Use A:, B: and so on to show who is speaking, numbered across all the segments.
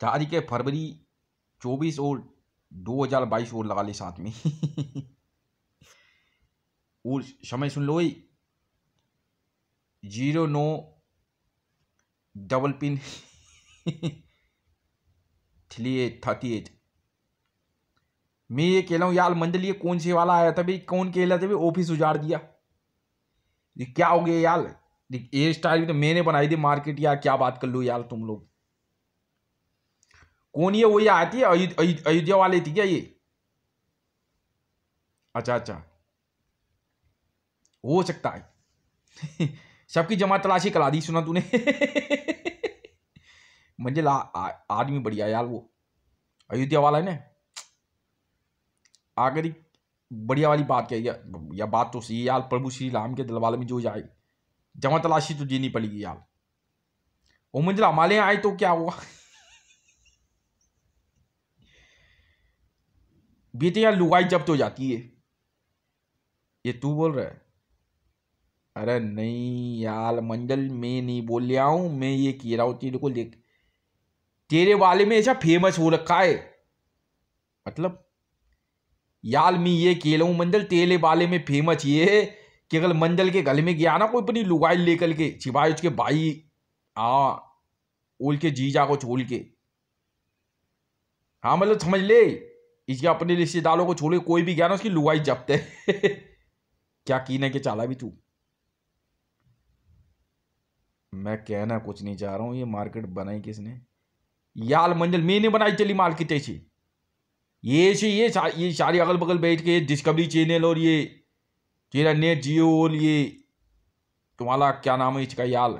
A: तारीख है फरवरी चौबीस और दो हज़ार बाईस और लगा ले साथ में और समय सुन लो जीरो नौ डबल पिन थ्री एट थर्टी एट मैं ये कह रहा हूँ यार मंडल ये कौन से वाला आया था भाई कौन कह रहा था भाई ऑफिस उजाड़ दिया ये क्या हो गया यार एयर स्टाइल भी तो मैंने बनाई थी मार्केट यार क्या बात कर लो यार तुम लोग कौन ये वही आती है अयोध्या वाले थी क्या ये अच्छा अच्छा हो सकता है सबकी जमा तलाशी करा दी सुना तूने मंजिल आदमी बढ़िया यार वो अयोध्या वाला है ना आगे बढ़िया वाली बात क्या या, बात तो सही यार प्रभु श्री राम के दलवाल में जो जाए जमा तलाशी तो जीनी पड़ेगी यार वो मंजिल हमारे आए तो क्या हुआ बेटियां लुगाई जब्त हो जाती है ये तू बोल रहा है अरे नहीं यार मंडल मैं नहीं बोल रहा हूँ मैं ये कह रहा हूँ तेरे को देख तेरे वाले में ऐसा फेमस हो रखा है मतलब यार मैं ये कह रहा हूँ मंडल तेरे वाले में फेमस ये है कि अगर मंडल के गले में गया ना कोई अपनी लुगाई लेकर के सिवाय उसके भाई हाँ ओल के जीजा को छोड़ के हाँ मतलब समझ ले इसके अपने रिश्तेदारों को छोड़े कोई भी गया ना उसकी लुगाई जपते क्या कीने के चाला भी तू मैं कहना कुछ नहीं चाह रहा हूं ये मार्केट बनाई किसने याल मंजिल मैंने बनाई चली मार्केट ऐसी ये से ये ये सारी अगल बगल बैठ के डिस्कवरी चैनल और ये तेरा नेट जियो और ये तुम्हारा क्या नाम है इसका याल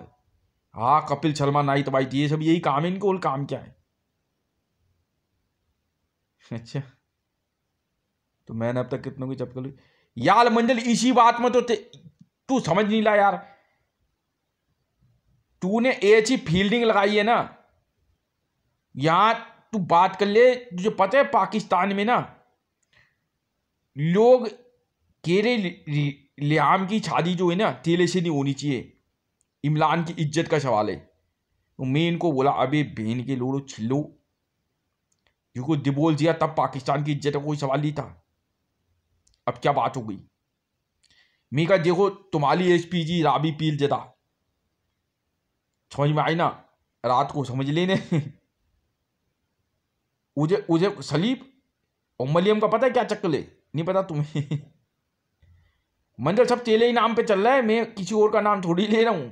A: हाँ कपिल शर्मा नाई तबाई ये सब यही काम है इनको और काम क्या है अच्छा तो मैंने अब तक कितनों की चपकल हुई यार मंजिल इसी बात में तो तू समझ नहीं ला यार तूने ऐसी फील्डिंग e लगाई है ना यहां तू बात कर ले तुझे पता है पाकिस्तान में ना लोग केरे लियाम की शादी जो है ना तेले से नहीं होनी चाहिए इमरान की इज्जत का सवाल है तो मैं इनको बोला अबे बहन के लोड़ो छिल्लो को दिबोल दिया तब पाकिस्तान की इज्जत का कोई सवाल नहीं था अब क्या बात हो गई मी का देखो तुम्हारी एच पी जी राबी पील जता समझ में आई ना रात को समझ लेने उजे उजे सलीब और मलियम का पता है क्या चक्कर ले नहीं पता तुम्हें मंजर सब चेले ही नाम पे चल रहा है मैं किसी और का नाम थोड़ी ले रहा हूँ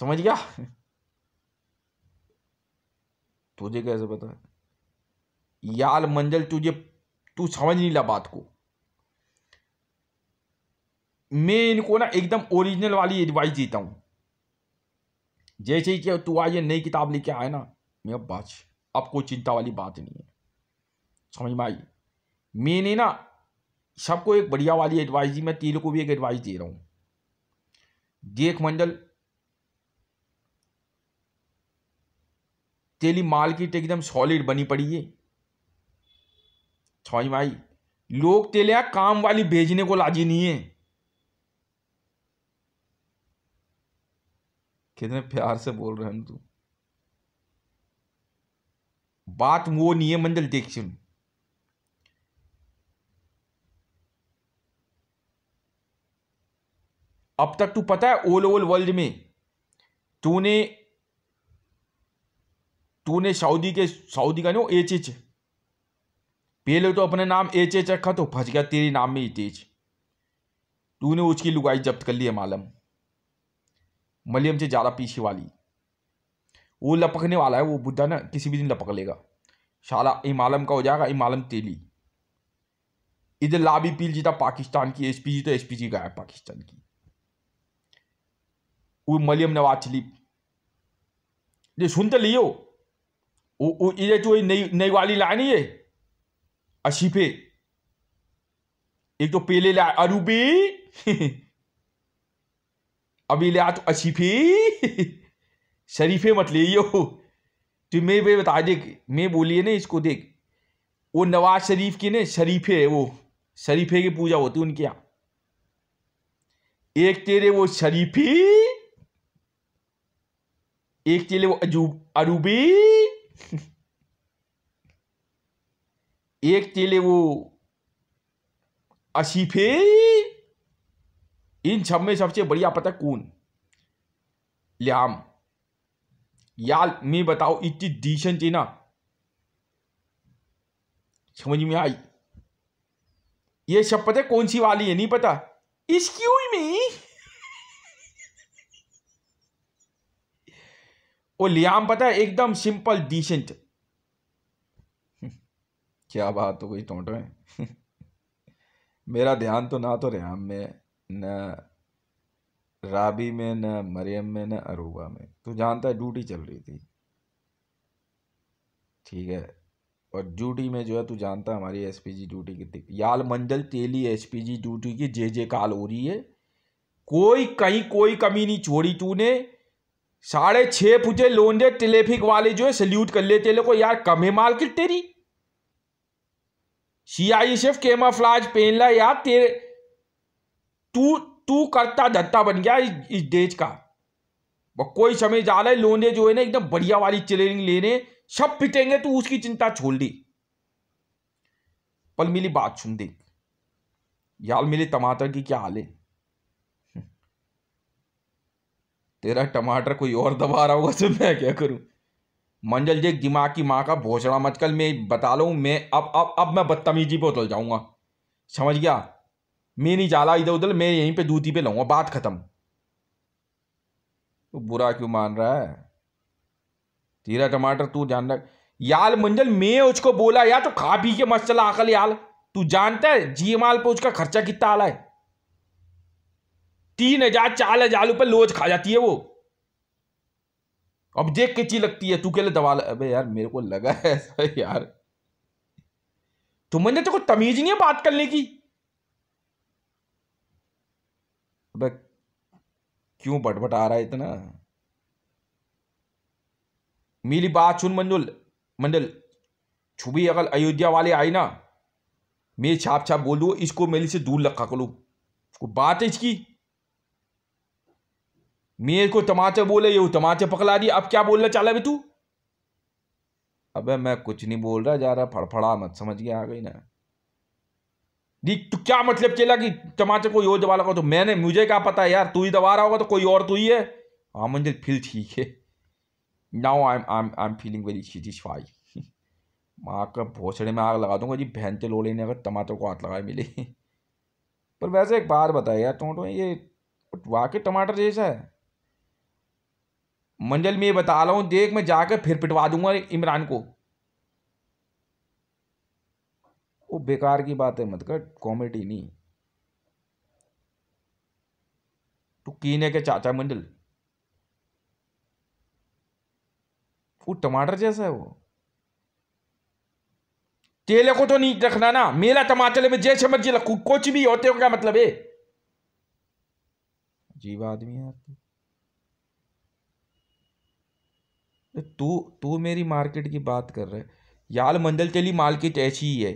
A: समझ गया तुझे कैसे पता है याल मंजल तुझे तू समझ नहीं ला बात को मैं इनको ना एकदम ओरिजिनल वाली एडवाइस देता हूँ जैसे ही क्या तू आइए नई किताब लेके आए ना मैं अब बात अब कोई चिंता वाली बात नहीं है समझ में आई मैंने ना सबको एक बढ़िया वाली एडवाइस दी मैं तेरे को भी एक एडवाइस दे रहा हूँ देख मंडल तेली मार्केट एकदम सॉलिड बनी पड़ी है समझ में आई लोग तेलिया काम वाली भेजने को लाजी नहीं है कितने प्यार से बोल रहे हैं तू तो। बात वो नहीं है मंडल देख अब तक तू पता है ऑल ओवर वर्ल्ड में तूने तूने सऊदी के सऊदी का नहीं एच एच पहले तो अपने नाम एच एच रखा तो फंस गया तेरे नाम में ही तेज तूने उसकी लुगाई जब्त कर ली है मालम मलियम से ज़्यादा पीछे वाली वो लपकने वाला है वो बुद्धा ना किसी भी दिन लपक लेगा शाला इमालम का हो जाएगा इमालम तेली इधर लाबी पील जीता पाकिस्तान की एस जी तो जी का है पाकिस्तान की वो मलियम नवाज शरीफ ये सुन तो लियो इधर जो नई नई वाली लाइन ये अशीफे एक तो पेले लाए अरूबी अबीलियात तो अशीफी शरीफे मत लियो तो मैं वे बता दे मैं बोलिए ना इसको देख वो नवाज शरीफ की ना शरीफे है वो शरीफे की पूजा होती उनके यहाँ एक तेरे वो शरीफी एक तेरे वो अजूब अरूबी एक तेले वो अशीफे इन सब में सबसे बढ़िया पता कौन लियाम याल मैं बताओ इतनी डिसेंट है ना समझ में आई ये सब पता कौन सी वाली है नहीं पता इसक्यूज में वो लियाम पता है एकदम सिंपल डिसेंट क्या बात हो गई टोटो में मेरा ध्यान तो ना तो रेहाम में है न राबी में न मरियम में न अरूबा में तो जानता है ड्यूटी चल रही थी ठीक है और ड्यूटी में जो है तू जानता है हमारी एसपीजी ड्यूटी कितनी याल मंडल तेली एसपीजी ड्यूटी की जे जे काल हो रही है कोई कहीं कोई कमी नहीं छोड़ी तूने साढ़े छः पुजे लोंडे ट्रैफिक वाले जो है सल्यूट कर लेते लोग यार कमे माल की तेरी सी आई सिर्फ केमा फ्लाज पहन ला यार तेरे तू तू करता धत्ता बन गया इस, इस देश का वो कोई समय जा रहा है लोने जो है ना एकदम बढ़िया वाली चिलेरिंग लेने सब पिटेंगे तो उसकी चिंता छोड़ दी पल मिली बात सुन दी यार मिले टमाटर की क्या हाल है हम्म। तेरा टमाटर कोई और दबा रहा होगा तो मैं क्या करूं मंजल जी दिमाग की माँ का भोसड़ा मचकल मैं बता लू मैं अब अब अब मैं बदतमीजी पे उतर जाऊंगा समझ गया मैं नहीं जा रहा इधर उधर मैं यहीं पे दूधी पे लाऊंगा बात खत्म तो बुरा क्यों मान रहा है तेरा टमाटर तू जान रख याल मंजल मैं उसको बोला यार तो खा पी के मस्त चला अकल याल तू जानता है जी माल पे उसका खर्चा कितना आला है तीन हजार चार हजार रुपये लोज खा जाती है वो अब देख के ची लगती है तू के लिए दवा अबे यार मेरे को लगा है ऐसा यार तुम तो मंजल तो कोई तमीज नहीं है बात करने की अबे क्यों बटबट आ रहा है इतना मिली बात सुन मंजुल मंडल छुबी अगर अयोध्या वाले आई ना मैं छाप छाप बोल दू इसको मेरे से दूर रखा करो को बात है इसकी मेरे को टमाटर बोले ये तमाचे पकड़ा दिया अब क्या बोलना चाह भी तू अबे मैं कुछ नहीं बोल रहा जा रहा फड़फड़ा मत समझ गया आ गई ना दी तो क्या मतलब चला कि टमाटर कोई और दबा लगा तो मैंने मुझे क्या पता यार तू ही दबा रहा होगा तो कोई और तू ही है हाँ मुझे फिर ठीक है now I am I I am feeling very satisfy माँ का भोसड़े में आग लगा दूंगा जी बहन के लो लेने अगर टमाटर को हाथ लगाए मिले पर वैसे एक बात बताया यार टोटो ये वाकई टमाटर जैसा है मंजल में ये बता रहा हूँ देख मैं जाकर फिर पिटवा दूंगा इमरान को वो बेकार की बातें मत कर कॉमेडी नहीं तू कीने के चाचा मंडल वो टमाटर जैसा है वो केले को तो नहीं रखना ना मेला टमाटर में जैसे मर्जी रखू कुछ भी होते हो क्या मतलब है अजीब आदमी है तू तू मेरी मार्केट की बात कर रहे यार मंडल तेली मार्केट ऐसी ही है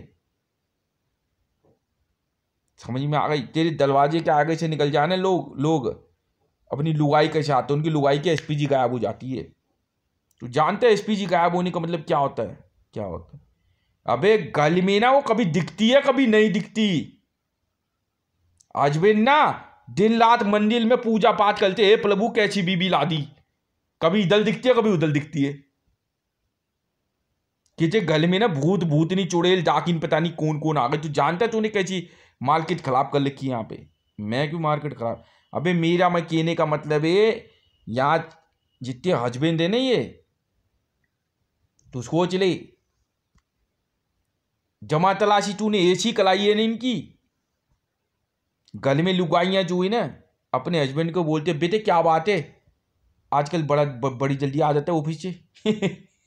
A: समझ में आ गई तेरे दरवाजे के आगे से निकल जाने लोग लोग अपनी लुगाई के साथ तो उनकी लुगाई के एसपीजी गायब हो जाती है तो जानते हैं एसपीजी गायब होने का मतलब क्या होता है क्या होता है अबे गल में ना वो कभी दिखती है कभी नहीं दिखती भी ना दिन रात मंदिर में पूजा पाठ करते हे प्रभु कैसी बीबी लादी कभी इधर दिखती है कभी उधर दिखती है कि जे गल में ना भूत भूतनी चुड़ेल डाकिन पता नहीं कौन कौन आ गए तू तो जानता है तूने कैसी मार्केट ख़राब कर लिखी है यहाँ पे मैं क्यों मार्केट ख़राब अबे मेरा मैं कहने का मतलब है यहाँ जितने हजबेंड है ना ये तो सोच ले जमा तलाशी तूने ऐसी कलाई है ना इनकी गल में लुगाइयाँ जो है ना अपने हस्बैंड को बोलते बेटे क्या बात है आजकल बड़ा ब, बड़ी जल्दी आ जाता है ऑफिस से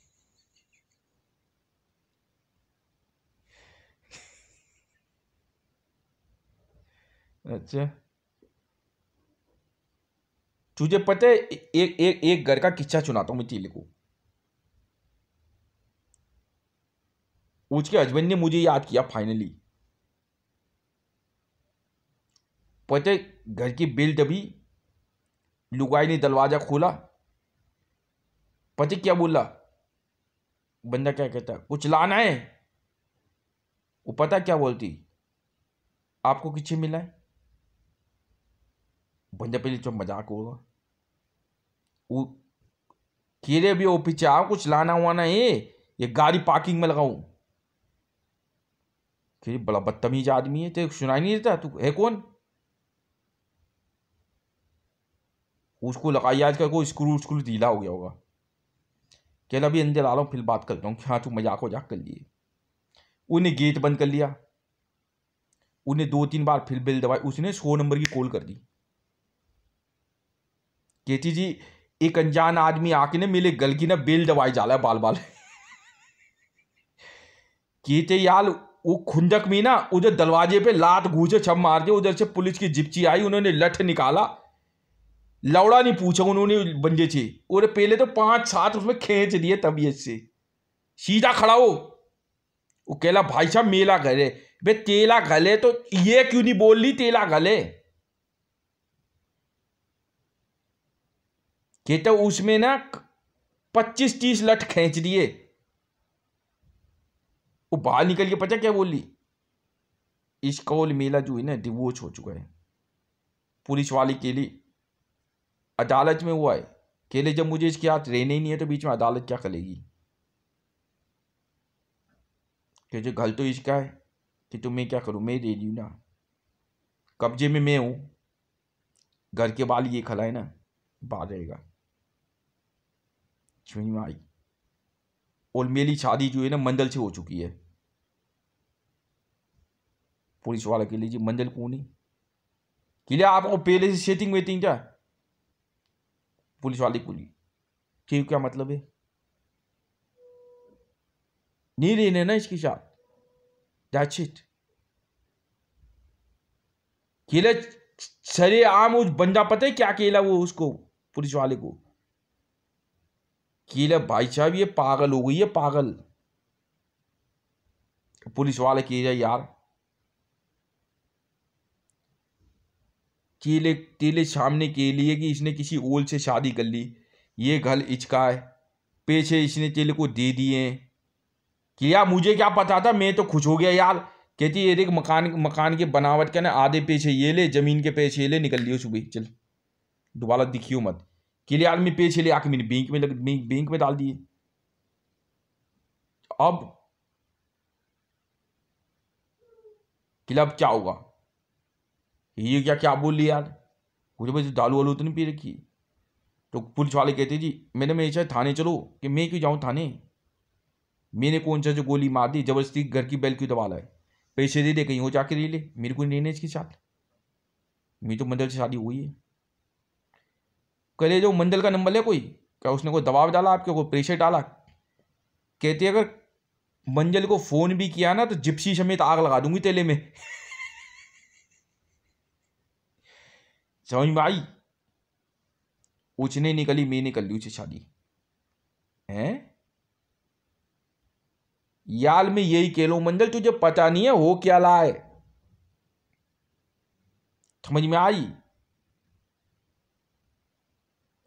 A: अच्छा तुझे पता है एक एक एक घर का किस्सा सुनाता हूँ मैं चीले को उसके हस्बैंड ने मुझे याद किया फाइनली पता है घर की बिल दबी लुगाई ने दरवाजा खोला पता क्या बोला बंदा क्या कहता कुछ लाना है वो पता क्या बोलती आपको किसी मिला है 번잡힐 मजाक वो कीड़े भी वो पीछे आओ कुछ लाना हुआ ना ये ये गाड़ी पार्किंग में लगाऊ बड़ा बदतमीज आदमी है तेरे सुनाई नहीं देता तू है कौन उसको लगाई आजकल को स्क्रू स्क्रू ढीला हो गया होगा कहला अभी अंदर आ रहा हूँ फिर बात करता हूँ हाँ तू मजाक वजाक कर लिए उन्हें गेट बंद कर लिया उन्हें दो तीन बार फिर बिल दबाई उसने सौ नंबर की कॉल कर दी केटी जी एक अनजान आदमी आके ने मेरे गल की ना बेल दवाई जाला बाल बाल कहते यार वो खुंदक में ना उधर दरवाजे पे लात घूसे छप मार दिया उधर से पुलिस की जिप्ची आई उन्होंने लठ निकाला लौड़ा नहीं पूछा उन्होंने बंजे से और पहले तो पांच सात उसमें खेच दिए तबीयत से सीधा खड़ा हो वो कहला भाई साहब मेला गले बे तेला गले तो ये क्यों नहीं बोल रही तेला गले तो उसमें ना पच्चीस तीस लठ खेच दिए वो बाहर निकल के पता क्या बोली इस कौल मेला जो है ना डिवोर्स हो चुका है पुलिस वाली लिए अदालत में हुआ है केले जब मुझे इसके हाथ रहने ही नहीं है तो बीच में अदालत क्या करेगी जो गल तो इसका है कि तो मैं क्या करूँ मैं दे दी ना कब्जे में मैं हूँ घर के बाल ये खलाए ना बाहर रहेगा समझ में आई और मेरी शादी जो है ना मंजल से हो चुकी है पुलिस वाले के लीजिए मंजल कौन है के लिए आपको पहले से सेटिंग वेटिंग क्या पुलिस वाले को ली ठीक क्या मतलब है नहीं रहने ना इसकी साथ दैट्स इट केला शरे आम उस बंदा पता है क्या केला वो उसको पुलिस वाले को कि भाई साहब ये पागल हो गई है पागल पुलिस वाले किए जाए यार केले केले सामने के लिए कि इसने किसी ओल से शादी कर ली ये घर इचका है पैसे इसने केले को दे दिए कि यार मुझे क्या पता था मैं तो खुश हो गया यार कहती ये देख मकान मकान के बनावट के ना आधे पैसे ये ले जमीन के पैसे ये ले निकल लियो सुबह चल दोबारा दिखियो मत के लिए आदमी पे छे ले आके मैंने बैंक में लग बैंक बैंक में डाल दिए अब कि अब क्या होगा ये क्या क्या बोल लिया यार मुझे बस दालू वालू तो नहीं पी रखी तो पुलिस वाले कहते जी मैंने मैं चाहे थाने चलो कि मैं क्यों जाऊँ थाने मैंने कौन सा जो गोली मार दी जबरदस्ती घर की बैल क्यों दबा लाए पैसे दे दे कहीं हो जाके ले ले मेरे को नहीं इसके साथ मेरी तो मदर से शादी हुई है कले जो मंडल का नंबर है कोई क्या उसने कोई दबाव डाला आपके कोई प्रेशर डाला कहती अगर मंजल को फोन भी किया ना तो जिप्सी समेत आग लगा दूंगी तेले में समझ में आई निकली मैंने कर ली उसे शादी है याल में यही कह लो मंजल तुझे पता नहीं है हो क्या लाए समझ में आई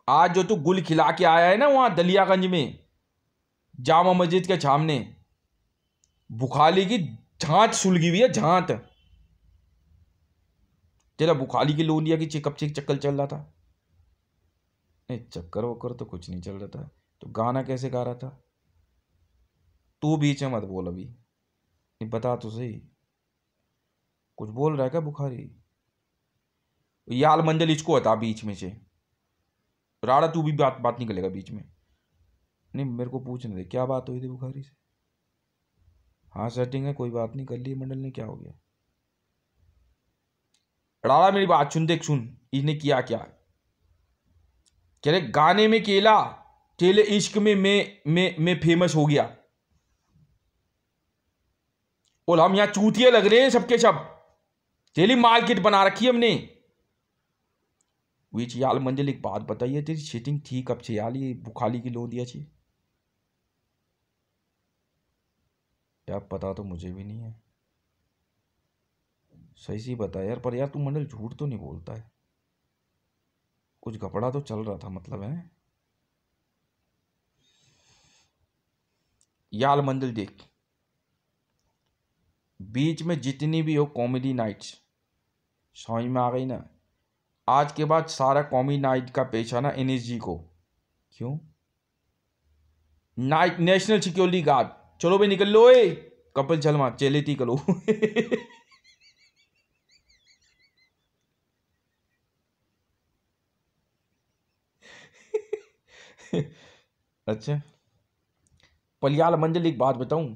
A: आज जो तू गुल खिला के आया है ना वहाँ दलियागंज में जामा मस्जिद के सामने बुखाली की झांत सुलगी हुई है झांत तेरा बुखाली की लोलिया की चिकअप चिक चक्कर चल रहा था नहीं चक्कर वक्कर तो कुछ नहीं चल रहा था तो गाना कैसे गा रहा था तू बीच में मत बोल अभी नहीं बता तो सही कुछ बोल रहा है क्या बुखारी याल मंजल इसको हटा बीच में से राड़ा तू भी बात बात नहीं करेगा बीच में नहीं मेरे को पूछने दे क्या बात हुई थी बुखारी से हाँ सेटिंग है कोई बात नहीं कर ली मंडल ने क्या हो गया राड़ा मेरी बात सुन देख सुन इसने किया क्या कह रहे गाने में केला केले इश्क में मैं मैं मैं फेमस हो गया और हम यहाँ चूतिया लग रहे हैं सबके सब तेली मार्केट बना रखी हमने हुई चाहिए आल मंजिल एक बात बताइए तेरी सीटिंग थी कब से यार ये बुखाली की लो दिया चाहिए यार पता तो मुझे भी नहीं है सही सही बता यार पर यार तू मंडल झूठ तो नहीं बोलता है कुछ घपड़ा तो चल रहा था मतलब है याल मंजिल देख बीच में जितनी भी हो कॉमेडी नाइट्स समझ में आ गई ना आज के बाद सारा कौमी नाइट का पेश आना एन को क्यों नाइट नेशनल सिक्योरिटी गार्ड चलो भाई निकल लो ए कपिल शर्मा थी करो अच्छा पलियाल मंजिल एक बात बताऊं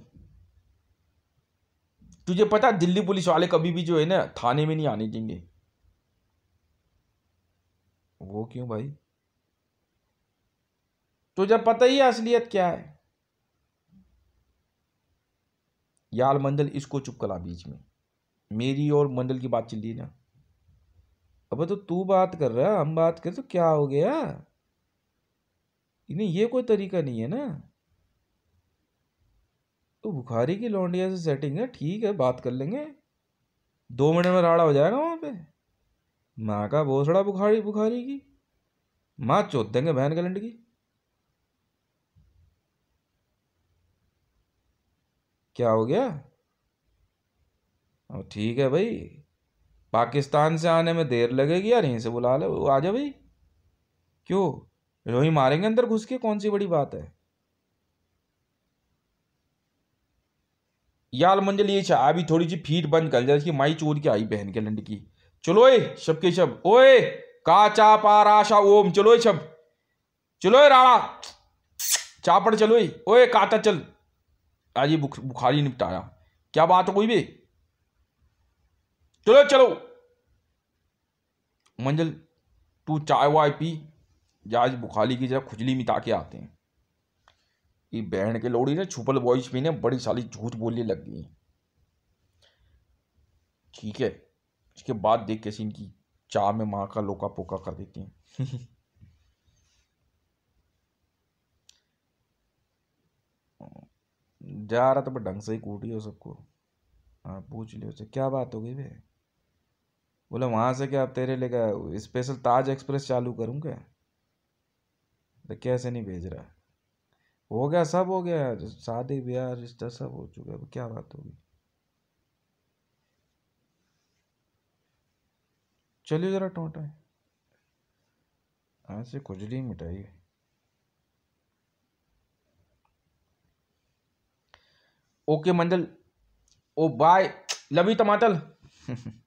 A: तुझे पता दिल्ली पुलिस वाले कभी भी जो है ना थाने में नहीं आने देंगे वो क्यों भाई तुझे पता ही असलियत क्या है यार मंडल इसको चुप कला बीच में मेरी और मंडल की बात चल रही ना अब तो तू बात कर रहा हम बात कर तो क्या हो गया इन्हें ये कोई तरीका नहीं है ना तो बुखारी की लौंडिया से सेटिंग है ठीक है बात कर लेंगे दो मिनट में राड़ा हो जाएगा वहां पे माँ का भोसड़ा बुखारी बुखारी की माँ चोत देंगे बहन गलंड की क्या हो गया ठीक है भाई पाकिस्तान से आने में देर लगेगी यार यहीं से बुला ले वो आ जा भाई क्यों रोही मारेंगे अंदर घुस के कौन सी बड़ी बात है यार मंजल ये अभी थोड़ी सी फीट बंद कर जाए इसकी माई चोर के आई बहन के लंड की चलोए शब के शब ओए काचा पाराशा ओम चलो शब चलो राणा चापड़ चलो ओए काटा चल आज बुख, बुखारी निपटाया क्या बात हो कोई भी चलो चलो मंजिल तू चाय वाय पी जाज बुखाली की जरा खुजली मिटा के आते हैं ये बहन के लोड़ी ने छुपल वॉइस पीने ने बड़ी साली झूठ बोलने लग गई ठीक है उसके बाद देख कैसे इनकी चाह में माँ का लोका पोका कर देती हैं जा रहा था मैं ढंग से ही कूटी हो सबको हाँ पूछ लियो से क्या बात हो गई भे बोले वहाँ से क्या तेरे लेकर स्पेशल ताज एक्सप्रेस चालू करूँ क्या तो कैसे नहीं भेज रहा हो गया सब हो गया शादी ब्याह रिश्ता सब हो चुका है क्या बात होगी चलिए ज़रा टोटा है ऐसे खुजली मिटाई ओके मंडल ओ बाय लवी तमातल